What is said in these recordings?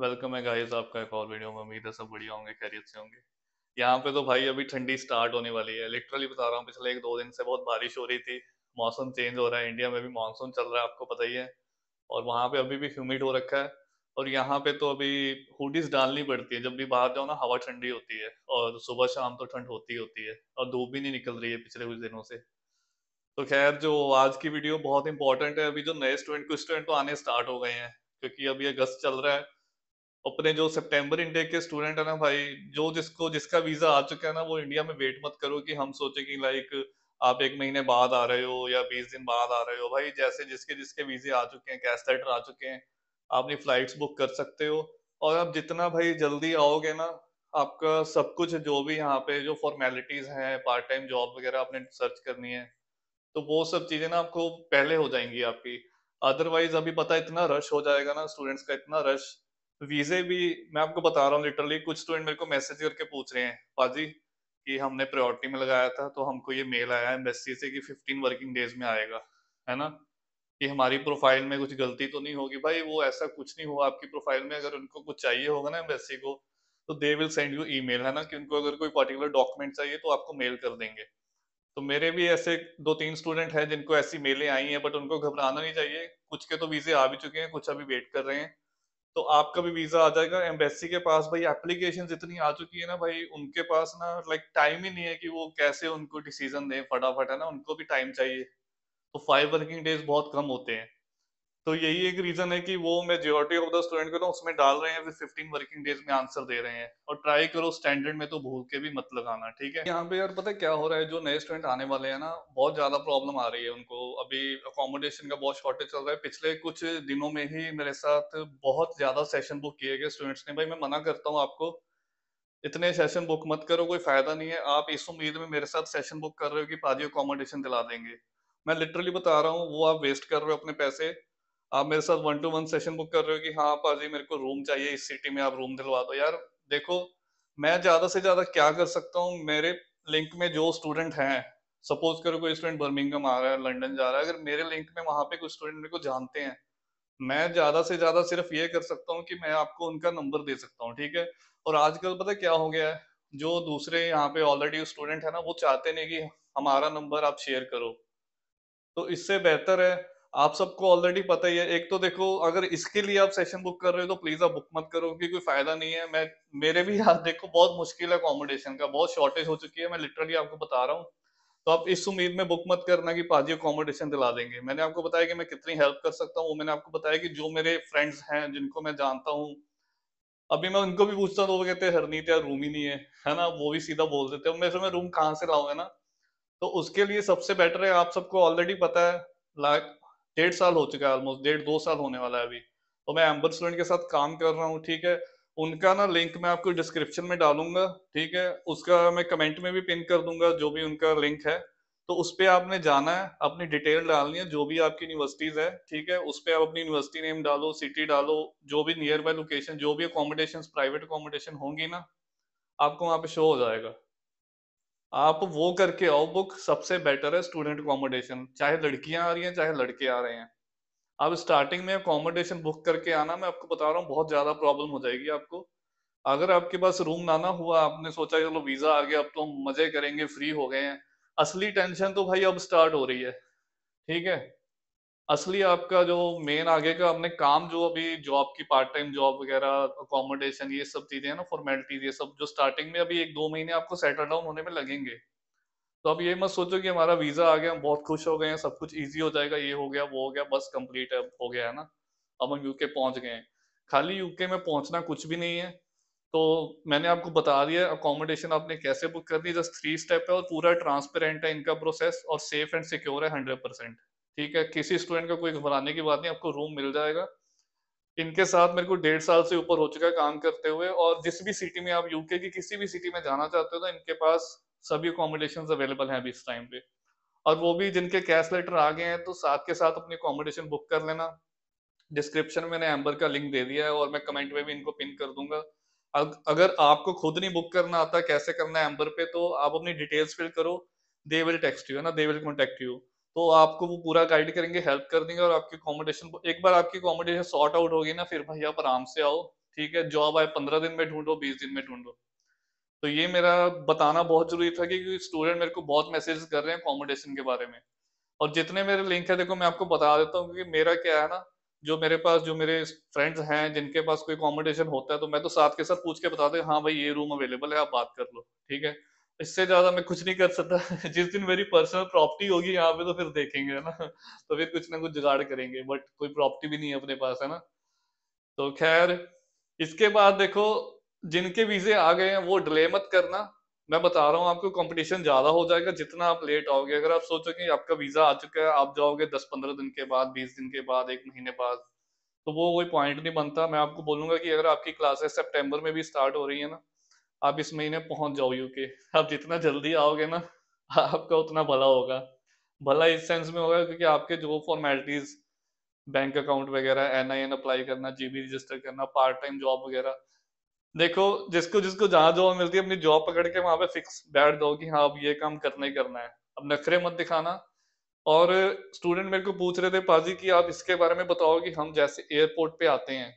welcome है guys आपका एक और वीडियो में उम्मीद है सब बढ़िया होंगे खैरियत से होंगे यहाँ पे तो भाई अभी ठंडी स्टार्ट होने वाली है लिटरली बता रहा हूँ पिछले एक दो दिन से बहुत बारिश हो रही थी मौसम चेंज हो रहा है इंडिया में भी मानसून चल रहा है आपको पता ही है और वहाँ पे अभी भी ह्यूमिड हो रखा है और यहाँ पे तो अभी हुडीज डालनी पड़ती है जब भी बाहर जाओ ना हवा ठंडी होती है और सुबह शाम तो ठंड होती होती है और धूप भी नहीं निकल रही है पिछले कुछ दिनों से तो खैर जो आज की वीडियो बहुत इंपॉर्टेंट है अभी जो नए स्टूडेंट कुछ स्टूडेंट तो आने स्टार्ट हो गए हैं क्योंकि अभी अगस्त चल रहा है अपने जो सितंबर इंटेक के स्टूडेंट है ना भाई जो जिसको जिसका वीजा आ चुका है ना वो इंडिया में वेट मत करो कि हम सोचे कि लाइक आप एक महीने बाद आ रहे हो या बीस दिन बाद आ रहे हो भाई जैसे जिसके जिसके वीजे आ चुके हैं कैश लेटर आ चुके हैं आप अपनी फ्लाइट बुक कर सकते हो और आप जितना भाई जल्दी आओगे ना आपका सब कुछ जो भी यहाँ पे जो फॉर्मेलिटीज हैं पार्ट टाइम जॉब वगैरह आपने सर्च करनी है तो वो सब चीजें ना आपको पहले हो जाएंगी आपकी अदरवाइज अभी पता इतना रश हो जाएगा ना स्टूडेंट्स का इतना रश वीजे तो भी मैं आपको बता रहा हूँ लिटरली कुछ स्टूडेंट तो मेरे को मैसेज करके पूछ रहे हैं पाजी कि हमने प्रायोरिटी में लगाया था तो हमको ये मेल आया एम्बेसी से कि 15 वर्किंग डेज में आएगा है ना कि हमारी प्रोफाइल में कुछ गलती तो नहीं होगी भाई वो ऐसा कुछ नहीं हुआ आपकी प्रोफाइल में अगर उनको कुछ चाहिए होगा ना एम्बेसी को तो दे विल सेंड यू ई है ना कि उनको अगर कोई पर्टिकुलर डॉक्यूमेंट चाहिए तो आपको मेल कर देंगे तो मेरे भी ऐसे दो तीन स्टूडेंट हैं जिनको ऐसी मेलें आई हैं बट उनको घबराना नहीं चाहिए कुछ के तो वीजे आ भी चुके हैं कुछ अभी वेट कर रहे हैं तो आपका भी वीजा आ जाएगा एम्बेसी के पास भाई एप्लीकेशन इतनी आ चुकी है ना भाई उनके पास ना लाइक टाइम ही नहीं है कि वो कैसे उनको डिसीजन दें फटाफट है ना उनको भी टाइम चाहिए तो फाइव वर्किंग डेज बहुत कम होते हैं तो यही एक रीजन है कि वो मेजोरिटी ऑफ द स्टूडेंट को ना उसमें डाल रहे हैं फिर 15 वर्किंग डेज में आंसर दे रहे हैं और ट्राई करो स्टैंडर्ड में तो भूल के भी मत लगाना ठीक है यहाँ पे यार पता है क्या हो रहा है जो नए स्टूडेंट आने वाले हैं ना बहुत ज्यादा प्रॉब्लम आ रही है उनको अभी अकोमोडेशन का बहुत शॉर्टेज चल रहा है पिछले कुछ दिनों में ही मेरे साथ बहुत ज्यादा सेशन बुक किए गए स्टूडेंट्स ने भाई मैं मना करता हूँ आपको इतने सेशन बुक मत करो कोई फायदा नहीं है आप इस उम्मीद में मेरे साथ सेशन बुक कर रहे हो कि पाजी अकोमोडेशन दिला देंगे मैं लिटरली बता रहा हूँ वो आप वेस्ट कर रहे हो अपने पैसे आप मेरे साथ one to one session book कर रहे हो कि हाँ पाजी मेरे को रूम चाहिए इस सिटी में आप रूम दिलवा दो यार देखो मैं ज्यादा से ज्यादा क्या कर सकता हूँ मेरे लिंक में जो स्टूडेंट हैं सपोज करो कोई स्टूडेंट बर्मिंगम आ रहा है लंडन जा रहा है अगर मेरे लिंक में वहां पे कोई स्टूडेंट मेरे को जानते हैं मैं ज्यादा से ज्यादा सिर्फ ये कर सकता हूँ कि मैं आपको उनका नंबर दे सकता हूँ ठीक है और आजकल पता क्या हो गया है जो दूसरे यहाँ पे ऑलरेडी स्टूडेंट है ना वो चाहते नहीं कि हमारा नंबर आप शेयर करो तो इससे बेहतर है आप सबको ऑलरेडी पता ही है एक तो देखो अगर इसके लिए आप सेशन बुक कर रहे हो तो प्लीज आप बुक मत करो क्योंकि कोई फायदा नहीं है मैं मेरे भी यार देखो बहुत मुश्किल है अकोमोडेशन का बहुत शॉर्टेज हो चुकी है मैं लिटरली आपको बता रहा हूँ तो आप इस उम्मीद में बुक मत करना कि पाजी अकोमोडेशन दिला देंगे मैंने आपको बताया कि मैं कितनी हेल्प कर सकता हूँ वो मैंने आपको बताया कि जो मेरे फ्रेंड्स हैं जिनको मैं जानता हूँ अभी मैं उनको भी पूछता तो वो कहते हैं हरनीत यार रूम ही नहीं है है ना वो भी सीधा बोल देते हैं मेरे मैं रूम कहाँ से लाऊंगा ना तो उसके लिए सबसे बेटर है आप सबको ऑलरेडी पता है लाइक डेढ़ साल हो चुका है ऑलमोस्ट डेढ़ दो साल होने वाला है अभी तो मैं एम्बर स्टूडेंट के साथ काम कर रहा हूँ ठीक है उनका ना लिंक मैं आपको डिस्क्रिप्शन में डालूंगा ठीक है उसका मैं कमेंट में भी पिन कर दूंगा जो भी उनका लिंक है तो उस पर आपने जाना है अपनी डिटेल डालनी है जो भी आपकी यूनिवर्सिटीज है ठीक है उस पर आप अपनी यूनिवर्सिटी नेम डालो सिटी डालो जो भी नियर बाय लोकेशन जो भी अकोमोडेशन प्राइवेट अकोमोडेशन होंगी ना आपको वहाँ पे शो हो जाएगा आप वो करके आओ बुक सबसे बेटर है स्टूडेंट अकोमोडेशन चाहे लड़कियां आ रही हैं चाहे लड़के आ रहे हैं आप स्टार्टिंग में अकोमोडेशन बुक करके आना मैं आपको बता रहा हूँ बहुत ज्यादा प्रॉब्लम हो जाएगी आपको अगर आपके पास रूम ना ना हुआ आपने सोचा चलो वीजा आ गया अब तो हम मजे करेंगे फ्री हो गए हैं असली टेंशन तो भाई अब स्टार्ट हो रही है ठीक है असली आपका जो मेन आगे का हमने काम जो अभी जॉब की पार्ट टाइम जॉब वगैरह अकोमोडेशन ये सब चीजें ना फॉर्मेलिटीज ये सब जो स्टार्टिंग में अभी एक दो महीने आपको सेटल डाउन होने में लगेंगे तो अब ये मत सोचो कि हमारा वीजा आ गया हम बहुत खुश हो गए हैं सब कुछ ईजी हो जाएगा ये हो गया वो हो गया बस कंप्लीट हो गया है ना अब हम यूके पहुंच गए हैं खाली यूके में पहुंचना कुछ भी नहीं है तो मैंने आपको बता दिया अकोमोडेशन आपने कैसे बुक करनी जस्ट थ्री स्टेप है और पूरा ट्रांसपेरेंट है इनका प्रोसेस और सेफ एंड सिक्योर है हंड्रेड परसेंट ठीक है किसी स्टूडेंट का कोई घबराने की बात नहीं आपको रूम मिल जाएगा इनके साथ मेरे को डेढ़ साल से ऊपर हो चुका है काम करते हुए और जिस भी सिटी में आप यूके की किसी भी सिटी में जाना चाहते हो तो इनके पास सभी अकोमोडेशन अवेलेबल हैं अभी इस टाइम पे और वो भी जिनके कैश लेटर आ गए हैं तो साथ के साथ अपनी अकोमोडेशन बुक कर लेना डिस्क्रिप्शन में मैंने एम्बर का लिंक दे दिया है और मैं कमेंट में भी इनको पिन कर दूंगा अगर आपको खुद नहीं बुक करना आता कैसे करना है एम्बर पे तो आप अपनी डिटेल्स फिल करो दे विल टेक्स्ट यू है ना दे विल कॉन्टेक्ट यू तो आपको वो पूरा गाइड करेंगे हेल्प कर देंगे और आपकी अकोमोडेशन को एक बार आपकी अकोमोडेशन सॉर्ट आउट होगी ना फिर भाई आप आराम से आओ ठीक है जॉब आए पंद्रह दिन में ढूंढो बीस दिन में ढूंढो तो ये मेरा बताना बहुत जरूरी था क्योंकि स्टूडेंट मेरे को बहुत मैसेज कर रहे हैं अकोमोडेशन के बारे में और जितने मेरे लिंक है देखो मैं आपको बता देता हूँ क्योंकि मेरा क्या है ना जो मेरे पास जो मेरे फ्रेंड्स हैं जिनके पास कोई अकोमोडेशन होता है तो मैं तो साथ के साथ पूछ के बताते हाँ भाई ये रूम अवेलेबल है आप बात कर लो ठीक है इससे ज्यादा मैं कुछ नहीं कर सकता जिस दिन मेरी पर्सनल प्रॉपर्टी होगी यहाँ पे तो फिर देखेंगे है ना तो फिर कुछ ना कुछ जुगाड़ करेंगे बट कोई प्रॉपर्टी भी नहीं है अपने पास है ना तो खैर इसके बाद देखो जिनके वीजे आ गए हैं वो डिले मत करना मैं बता रहा हूँ आपको कंपटीशन ज्यादा हो जाएगा जितना आप लेट आओगे अगर आप सोचोगे आपका वीजा आ चुका है आप जाओगे दस पंद्रह दिन के बाद बीस दिन के बाद एक महीने बाद तो वो कोई पॉइंट नहीं बनता मैं आपको बोलूंगा कि अगर आपकी क्लासेस सेप्टेम्बर में भी स्टार्ट हो रही है ना आप इस महीने पहुंच जाओ यूके आप जितना जल्दी आओगे ना आपका उतना भला होगा भला इस सेंस में होगा क्योंकि आपके जो फॉर्मेलिटीज बैंक अकाउंट वगैरह एन आई एन अप्लाई करना जीबी रजिस्टर करना पार्ट टाइम जॉब वगैरह देखो जिसको जिसको जहां जॉब मिलती है अपनी जॉब पकड़ के वहां पे फिक्स बैठ जाओ कि हाँ अब ये काम करना ही करना है अब नखरे मत दिखाना और स्टूडेंट मेरे को पूछ रहे थे पाजी कि आप इसके बारे में बताओ कि हम जैसे एयरपोर्ट पे आते हैं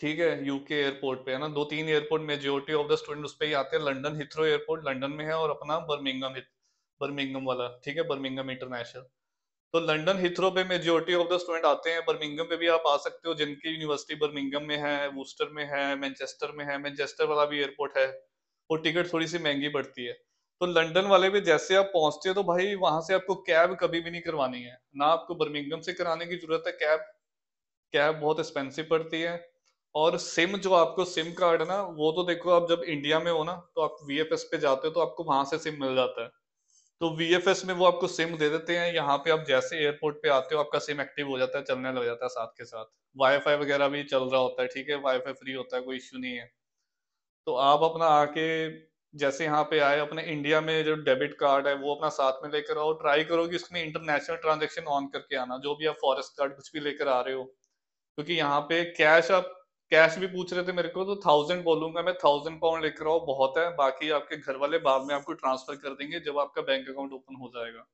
ठीक है यूके एयरपोर्ट पे है ना दो तीन airport majority of the student उस पर ही आते हैं लंडन हिथ्रो एयरपोर्ट लंडन में है और अपना बर्मिंगम बर्मिंगम वाला ठीक है बर्मिंगम इंटरनेशनल तो लंडन हिथ्रो पे मेजोरिटी ऑफ द स्टूडेंट आते हैं बर्मिंगम पे भी आप आ सकते हो जिनकी यूनिवर्सिटी बर्मिंगम में है वूस्टर में है मैनचेस्टर में है मैनचेस्टर वाला भी एयरपोर्ट है वो टिकट थोड़ी सी महंगी पड़ती है तो लंदन वाले भी जैसे आप पहुंचते हो तो भाई वहां से आपको कैब कभी भी नहीं करवानी है ना आपको बर्मिंगम से कराने की जरूरत है कैब कैब बहुत एक्सपेंसिव पड़ती है और सिम जो आपको सिम कार्ड है ना वो तो देखो आप जब इंडिया में हो ना तो आप वी पे जाते हो तो आपको वहां से सिम मिल जाता है तो वी में वो आपको सिम दे देते हैं यहाँ पे आप जैसे एयरपोर्ट पे आते हो आपका सिम एक्टिव हो जाता है चलने लग जाता है साथ के साथ वाईफाई वगैरह भी चल रहा होता है ठीक है वाईफाई फ्री होता है कोई इश्यू नहीं है तो आप अपना आके जैसे यहाँ पे आए अपने इंडिया में जो डेबिट कार्ड है वो अपना साथ में लेकर आओ ट्राई करो कि उसमें इंटरनेशनल ट्रांजेक्शन ऑन करके आना जो भी आप फॉरेस्ट कार्ड कुछ भी लेकर आ रहे हो क्योंकि यहाँ पे कैश आप कैश भी पूछ रहे थे मेरे को तो थाउजेंड बोलूंगा मैं थाउजेंड पाउंड लेकर आओ बहुत है बाकी आपके घर वाले बाद में आपको ट्रांसफर कर देंगे जब आपका बैंक अकाउंट ओपन हो जाएगा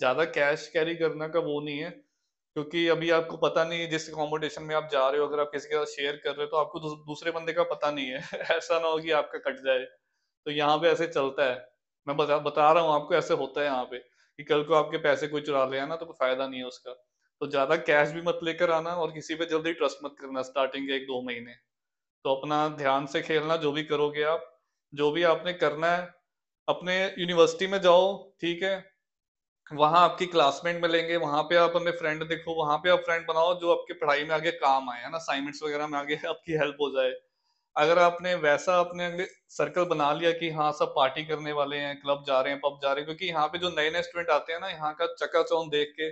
ज्यादा कैश कैरी करना का वो नहीं है क्योंकि अभी आपको पता नहीं है जिस अकोमोडेशन में आप जा रहे हो अगर आप किसी के साथ शेयर कर रहे हो तो आपको दूसरे बंदे का पता नहीं है ऐसा ना हो कि आपका कट जाए तो यहाँ पे ऐसे चलता है मैं बता बता रहा हूँ आपको ऐसे होता है यहाँ पे कि कल को आपके पैसे कोई चुरा ले ना तो फायदा नहीं है उसका तो ज्यादा कैश भी मत लेकर आना और किसी पे जल्दी ट्रस्ट मत करना स्टार्टिंग एक दो महीने तो अपना ध्यान से खेलना जो भी करोगे आप जो भी आपने करना है अपने यूनिवर्सिटी में जाओ ठीक है वहां आपकी क्लासमेट मिलेंगे वहां पे आप अपने फ्रेंड देखो वहां पे आप फ्रेंड बनाओ जो आपके पढ़ाई में आगे काम आए है ना असाइनमेंट्स वगैरह में आगे आपकी हेल्प हो जाए अगर आपने वैसा अपने सर्कल बना लिया कि हाँ सब पार्टी करने वाले हैं क्लब जा रहे हैं पब जा रहे हैं क्योंकि यहाँ पे जो नए नए स्टूडेंट आते हैं ना यहाँ का चौन देख के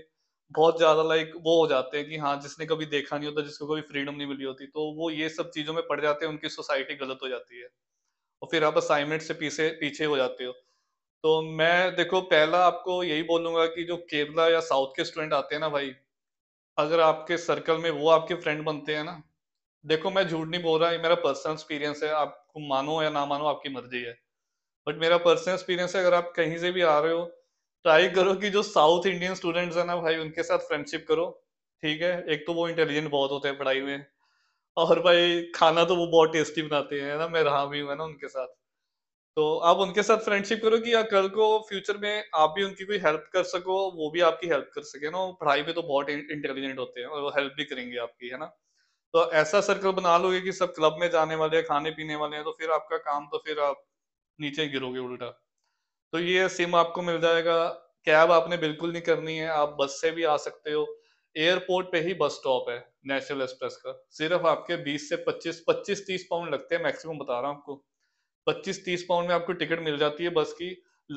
बहुत ज्यादा लाइक वो हो जाते हैं कि हाँ जिसने कभी देखा नहीं होता जिसको कभी फ्रीडम नहीं मिली होती तो वो ये सब चीजों में पड़ जाते हैं उनकी सोसाइटी गलत हो जाती है और फिर आप असाइनमेंट से पीछे पीछे हो जाते हो तो मैं देखो पहला आपको यही बोलूंगा कि जो केरला या साउथ के स्टूडेंट आते हैं ना भाई अगर आपके सर्कल में वो आपके फ्रेंड बनते हैं ना देखो मैं झूठ नहीं बोल रहा ये मेरा पर्सनल एक्सपीरियंस है आपको मानो या ना मानो आपकी मर्जी है बट मेरा पर्सनल एक्सपीरियंस है अगर आप कहीं से भी आ रहे हो ट्राई करो कि जो साउथ इंडियन स्टूडेंट्स है ना भाई उनके साथ फ्रेंडशिप करो ठीक है एक तो वो इंटेलिजेंट बहुत होते हैं पढ़ाई में और भाई खाना तो वो बहुत टेस्टी बनाते हैं ना मैं रहा भी हूँ ना उनके साथ तो आप उनके साथ फ्रेंडशिप करो कि या हाँ, कल को फ्यूचर में आप भी उनकी कोई हेल्प कर सको वो भी आपकी हेल्प कर सके ना पढ़ाई में तो बहुत इंटेलिजेंट होते हैं और वो हेल्प भी करेंगे आपकी है ना तो ऐसा सर्कल बना लोगे कि सब क्लब में जाने वाले हैं खाने पीने वाले हैं तो फिर आपका काम तो फिर आप नीचे गिरोगे उल्टा तो ये सिम आपको मिल जाएगा कैब आपने बिल्कुल नहीं करनी है आप बस से भी आ सकते हो एयरपोर्ट पे ही बस स्टॉप है नेशनल एक्सप्रेस का सिर्फ आपके 20 से 25 25 30 पाउंड लगते हैं मैक्सिमम बता रहा हूँ आपको 25 30 पाउंड में आपको टिकट मिल जाती है बस की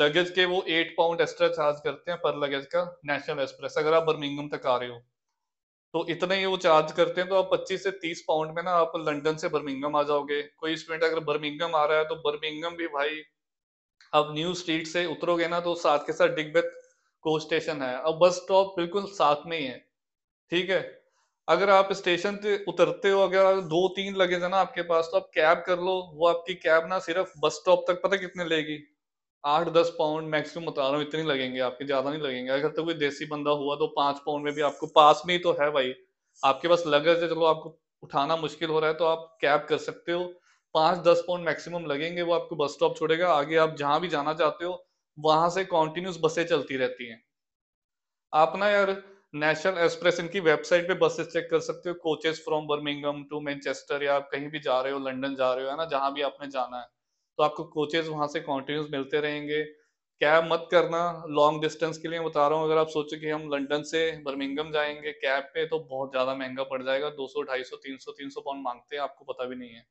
लगेज के वो 8 पाउंड एक्स्ट्रा चार्ज करते हैं पर लगेज का नेशनल एक्सप्रेस अगर आप बर्मिंगम तक आ रहे हो तो इतने ही वो चार्ज करते हैं तो आप 25 से 30 पाउंड में ना आप लंदन से बर्मिंगम आ जाओगे कोई स्टूडेंट अगर बर्मिंगम आ रहा है तो बर्मिंगम भी भाई अब न्यू स्ट्रीट से उतरोगे ना तो साथ के साथ डिगबेथ कोच स्टेशन है अब बस स्टॉप बिल्कुल साथ में ही है ठीक है अगर आप स्टेशन से उतरते हो अगर दो तीन लगे है ना आपके पास तो आप कैब कर लो वो आपकी कैब ना सिर्फ बस स्टॉप तक पता कितने लेगी आठ दस पाउंड मैक्सिमम बता रहा हूँ इतने लगेंगे आपके ज्यादा नहीं लगेंगे अगर तो कोई देसी बंदा हुआ तो पांच पाउंड में भी आपको पास में ही तो है भाई आपके पास लगेज है चलो आपको उठाना मुश्किल हो रहा है तो आप कैब कर सकते हो पांच दस पाउंड मैक्सिमम लगेंगे वो आपको बस स्टॉप छोड़ेगा आगे आप जहां भी जाना चाहते हो वहां से कॉन्टिन्यूस बसें चलती रहती हैं आप ना यार नेशनल एक्सप्रेस इनकी वेबसाइट पे बसेस चेक कर सकते हो coaches from Birmingham to Manchester या आप कहीं भी जा रहे हो लंदन जा रहे हो है ना जहां भी आपने जाना है तो आपको कोचेज वहां से कॉन्टिन्यूस मिलते रहेंगे कैब मत करना लॉन्ग डिस्टेंस के लिए बता रहा हूँ अगर आप सोचो कि हम लंदन से बर्मिंगम जाएंगे कैब पे तो बहुत ज्यादा महंगा पड़ जाएगा दो सौ ढाई सौ तीन सौ तीन सौ पाउंड मांगते हैं आपको पता भी नहीं है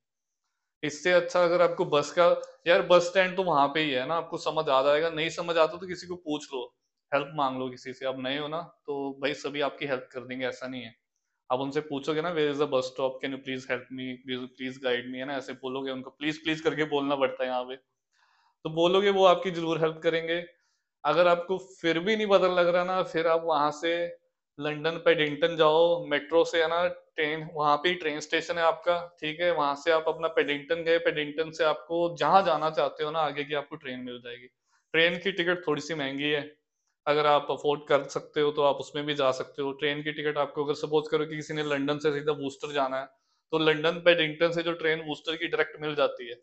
इससे अच्छा अगर आपको बस का यार बस स्टैंड तो वहां पे ही है ना आपको समझ आ जाएगा नहीं समझ आता तो किसी को पूछ लो हेल्प मांग लो किसी से आप नए हो ना तो भाई सभी आपकी हेल्प कर देंगे ऐसा नहीं है आप उनसे पूछोगे ना where is the bus stop can you please help me please guide me है ना ऐसे बोलोगे उनको प्लीज प्लीज करके बोलना पड़ता है यहाँ पे तो बोलोगे वो आपकी जरूर हेल्प करेंगे अगर आपको फिर भी नहीं पता लग रहा ना फिर आप वहां से लंदन पेडिंगटन जाओ मेट्रो से है ना ट्रेन वहाँ पे ट्रेन स्टेशन है आपका ठीक है वहाँ से आप अपना पेडिंगटन गए पेडिंगटन से आपको जहाँ जाना चाहते हो ना आगे की आपको ट्रेन मिल जाएगी ट्रेन की टिकट थोड़ी सी महंगी है अगर आप अफोर्ड कर सकते हो तो आप उसमें भी जा सकते हो ट्रेन की टिकट आपको अगर सपोज करो कि किसी ने लंदन से सीधा बूस्टर जाना है तो लंदन पेडिंगटन से जो ट्रेन बूस्टर की डायरेक्ट मिल जाती है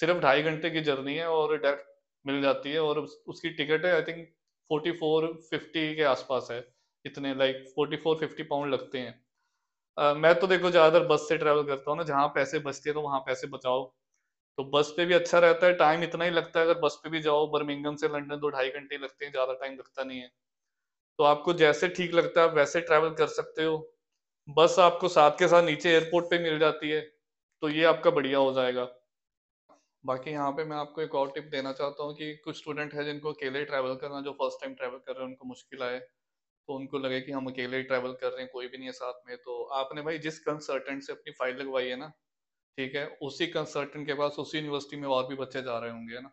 सिर्फ ढाई घंटे की जर्नी है और डायरेक्ट मिल जाती है और उसकी टिकट है I think forty four fifty के आसपास है इतने like forty four fifty pound लगते हैं uh, मैं तो देखो ज़्यादातर बस से ट्रैवल करता हूँ ना जहाँ पैसे बचते हैं तो वहाँ पैसे बचाओ तो बस पे भी अच्छा रहता है टाइम इतना ही लगता है अगर बस पे भी जाओ बर्मिंगम से लंदन तो ढाई घंटे लगते हैं ज़्यादा टाइम लगता नहीं है तो आपको जैसे ठीक लगता है आप वैसे ट्रैवल कर सकते हो बस आपको साथ के साथ नीचे एयरपोर्ट पे मिल जाती है तो ये आपका बढ़िया हो जाएगा बाकी यहाँ पे मैं आपको एक और टिप देना चाहता हूँ कि कुछ स्टूडेंट है जिनको अकेले ट्रैवल करना जो फर्स्ट टाइम ट्रैवल कर रहे हैं उनको मुश्किल आए तो उनको लगे कि हम अकेले ही ट्रैवल कर रहे हैं कोई भी नहीं है साथ में तो आपने भाई जिस कंसल्टेंट से अपनी फाइल लगवाई है ना ठीक है उसी कंसल्टेंट के पास उसी यूनिवर्सिटी में और भी बच्चे जा रहे होंगे ना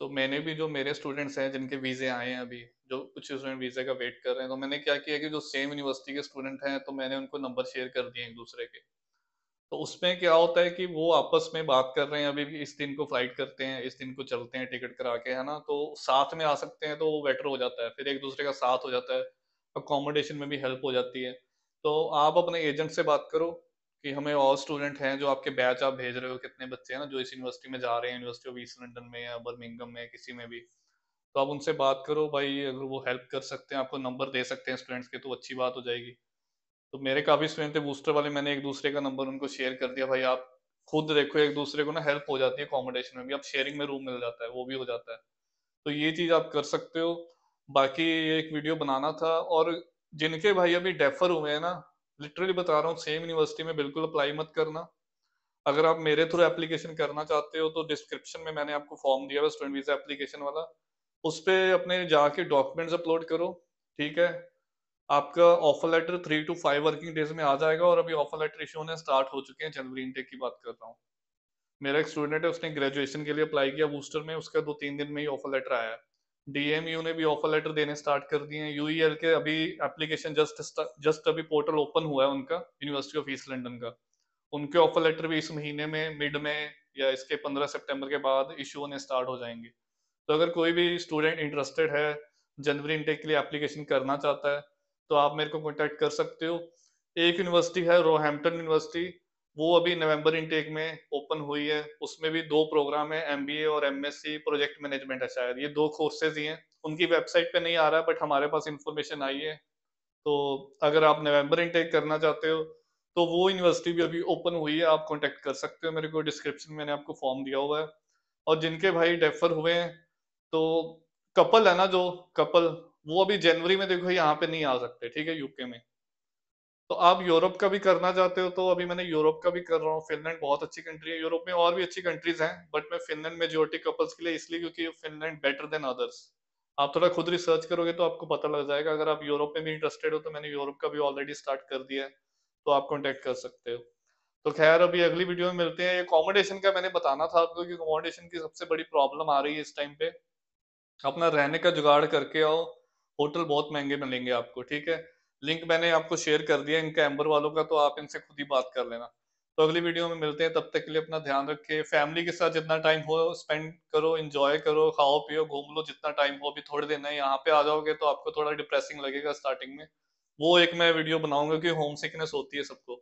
तो मैंने भी जो मेरे स्टूडेंट्स हैं जिनके वीज़े आए हैं अभी जो कुछ स्टूडेंट वीज़े का वेट कर रहे हैं तो मैंने क्या किया कि जो सेम यूनिवर्सिटी के स्टूडेंट हैं तो मैंने उनको नंबर शेयर कर दिए एक दूसरे के तो उसमें क्या होता है कि वो आपस में बात कर रहे हैं अभी भी इस दिन को फ्लाइट करते हैं इस दिन को चलते हैं टिकट करा के है ना तो साथ में आ सकते हैं तो वो बेटर हो जाता है फिर एक दूसरे का साथ हो जाता है अकोमोडेशन में भी हेल्प हो जाती है तो आप अपने एजेंट से बात करो कि हमें और स्टूडेंट हैं जो आपके बैच आप भेज रहे हो कितने बच्चे हैं ना जो इस यूनिवर्सिटी में जा रहे हैं यूनिवर्सिटी ऑफ ईस्ट लंडन में या बर्मिंगम में किसी में भी तो आप उनसे बात करो भाई अगर वो हेल्प कर सकते हैं आपको नंबर दे सकते हैं स्टूडेंट्स के तो अच्छी बात हो जाएगी तो मेरे काफ़ी स्टूडेंट थे बूस्टर वाले मैंने एक दूसरे का नंबर उनको शेयर कर दिया भाई आप खुद देखो एक दूसरे को ना हेल्प हो जाती है अकोमोडेशन में भी आप शेयरिंग में रूम मिल जाता है वो भी हो जाता है तो ये चीज़ आप कर सकते हो बाकी एक वीडियो बनाना था और जिनके भाई अभी डेफर हुए हैं ना लिटरली बता रहा हूँ सेम यूनिवर्सिटी में बिल्कुल अप्लाई मत करना अगर आप मेरे थ्रू एप्लीकेशन करना चाहते हो तो डिस्क्रिप्शन में मैंने आपको फॉर्म दिया हुआ स्टूडेंट वीजा एप्लीकेशन वाला उस पर अपने जाके डॉक्यूमेंट्स अपलोड करो ठीक है आपका offer letter three two five working days में आ जाएगा और अभी ऑफर लेटर इशू होने स्टार्ट हो चुके हैं जनवरी इनटेक की बात कर रहा हूँ मेरा एक स्टूडेंट है उसने ग्रेजुएशन के लिए अप्लाई किया बूस्टर में उसका दो तीन दिन में ही ऑफर लेटर आया है डीएमयू ने भी ऑफर लेटर देने स्टार्ट कर दिए हैं यूईएल e के अभी एप्लीकेशन जस्ट जस्ट अभी पोर्टल ओपन हुआ है उनका यूनिवर्सिटी ऑफ ईस्ट लंडन का उनके ऑफर लेटर भी इस महीने में मिड में या इसके पंद्रह सेप्टेम्बर के बाद इशू होने स्टार्ट हो जाएंगे तो अगर कोई भी स्टूडेंट इंटरेस्टेड है जनवरी इंटेक के लिए एप्लीकेशन करना चाहता है तो आप मेरे को कॉन्टेक्ट कर सकते हो एक यूनिवर्सिटी है रोहैम्पटन यूनिवर्सिटी वो अभी नवंबर इनटेक में ओपन हुई है उसमें भी दो प्रोग्राम है एम और एम प्रोजेक्ट मैनेजमेंट है शायद ये दो कोर्सेज ही हैं उनकी वेबसाइट पे नहीं आ रहा बट हमारे पास इंफॉर्मेशन आई है तो अगर आप नवंबर इनटेक करना चाहते हो तो वो यूनिवर्सिटी भी अभी ओपन हुई है आप कॉन्टेक्ट कर सकते हो मेरे को डिस्क्रिप्शन मैंने आपको फॉर्म दिया हुआ है और जिनके भाई डेफर हुए हैं तो कपल है ना जो कपल वो अभी जनवरी में देखो यहाँ पे नहीं आ सकते ठीक है यूके में तो आप यूरोप का भी करना चाहते हो तो अभी मैंने यूरोप का भी कर रहा हूँ फिनलैंड बहुत अच्छी कंट्री है यूरोप में और भी अच्छी कंट्रीज हैं बट मैं फिनलैंड मेजोरिटी कपल्स के लिए इसलिए क्योंकि फिनलैंड बेटर देन अदर्स आप थोड़ा खुद रिसर्च करोगे तो आपको पता लग जाएगा अगर आप यूरोप में भी इंटरेस्टेड हो तो मैंने यूरोप का भी ऑलरेडी स्टार्ट कर दिया है तो आप कॉन्टेक्ट कर सकते हो तो खैर अभी अगली वीडियो में मिलते हैं अकोमोडेशन का मैंने बताना था आपको कि अकोमोडेशन की सबसे बड़ी प्रॉब्लम आ रही है इस टाइम पे अपना रहने का जुगाड़ करके आओ होटल बहुत महंगे मिलेंगे आपको ठीक है लिंक मैंने आपको शेयर कर दिया इनका एम्बर वालों का तो आप इनसे खुद ही बात कर लेना तो अगली वीडियो में मिलते हैं तब तक के लिए अपना ध्यान रखें फैमिली के साथ जितना टाइम हो स्पेंड करो इंजॉय करो खाओ पियो घूम लो जितना टाइम हो अभी थोड़े दिन है यहाँ पे आ जाओगे तो आपको थोड़ा डिप्रेसिंग लगेगा स्टार्टिंग में वो एक मैं वीडियो बनाऊंगा कि होम सिकनेस होती है सबको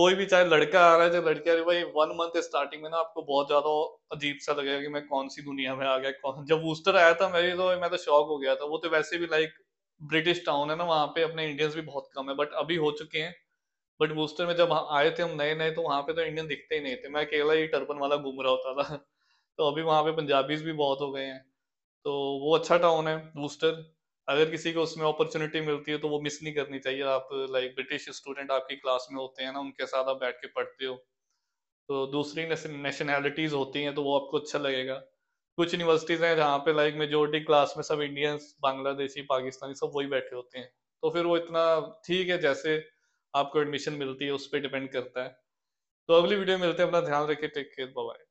कोई भी चाहे लड़का आ रहा है चाहे लड़की आ रही भाई वन मंथ स्टार्टिंग में ना आपको बहुत ज्यादा अजीब सा लगेगा कि मैं कौन सी दुनिया में आ गया कौन जब बूस्टर आया था मेरी तो मैं तो शौक हो गया था वो तो वैसे भी लाइक ब्रिटिश टाउन है ना वहाँ पे अपने इंडियंस भी बहुत कम है बट अभी हो चुके हैं बट बूस्टर में जब आए थे हम नए नए तो वहाँ पे तो इंडियन दिखते ही नहीं थे मैं अकेला ही टर्पन वाला घूम रहा होता था तो अभी वहाँ पे पंजाबीज भी बहुत हो गए हैं तो वो अच्छा टाउन है बूस्टर अगर किसी को उसमें अपॉर्चुनिटी मिलती है तो वो मिस नहीं करनी चाहिए आप लाइक ब्रिटिश स्टूडेंट आपकी क्लास में होते हैं ना उनके साथ आप बैठ के पढ़ते हो तो दूसरी नेशनैलिटीज होती हैं तो वो आपको अच्छा लगेगा कुछ यूनिवर्सिटीज हैं जहाँ पे लाइक मेजोरिटी क्लास में सब इंडियंस बांग्लादेशी पाकिस्तानी सब वही बैठे होते हैं तो फिर वो इतना ठीक है जैसे आपको एडमिशन मिलती है उस पर डिपेंड करता है तो अगली वीडियो में मिलते हैं अपना ध्यान रखिए टेक केयर बाय